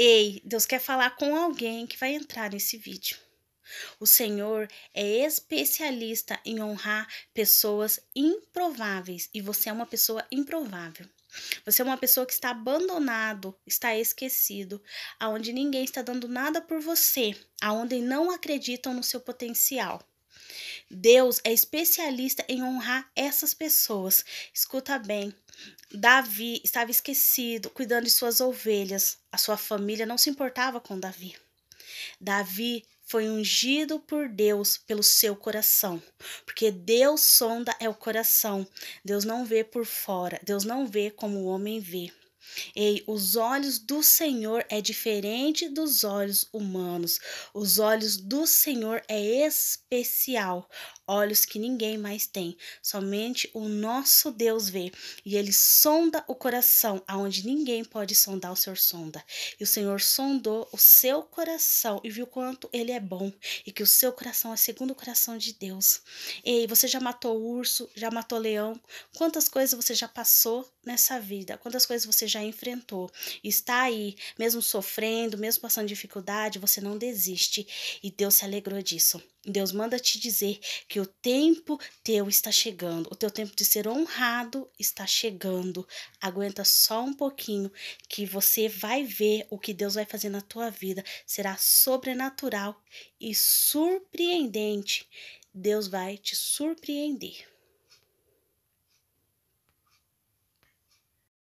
Ei, Deus quer falar com alguém que vai entrar nesse vídeo. O Senhor é especialista em honrar pessoas improváveis e você é uma pessoa improvável. Você é uma pessoa que está abandonado, está esquecido, aonde ninguém está dando nada por você, aonde não acreditam no seu potencial. Deus é especialista em honrar essas pessoas. Escuta bem. Davi estava esquecido, cuidando de suas ovelhas. A sua família não se importava com Davi. Davi foi ungido por Deus pelo seu coração, porque Deus sonda é o coração. Deus não vê por fora, Deus não vê como o homem vê. Ei, os olhos do Senhor é diferente dos olhos humanos. Os olhos do Senhor é especial, olhos que ninguém mais tem. Somente o nosso Deus vê, e ele sonda o coração, aonde ninguém pode sondar o Senhor sonda. E o Senhor sondou o seu coração e viu quanto ele é bom e que o seu coração é segundo o coração de Deus. Ei, você já matou urso, já matou leão? Quantas coisas você já passou nessa vida? Quantas coisas você já já enfrentou, está aí, mesmo sofrendo, mesmo passando dificuldade, você não desiste. E Deus se alegrou disso. Deus manda te dizer que o tempo teu está chegando, o teu tempo de ser honrado está chegando. Aguenta só um pouquinho que você vai ver o que Deus vai fazer na tua vida. Será sobrenatural e surpreendente. Deus vai te surpreender.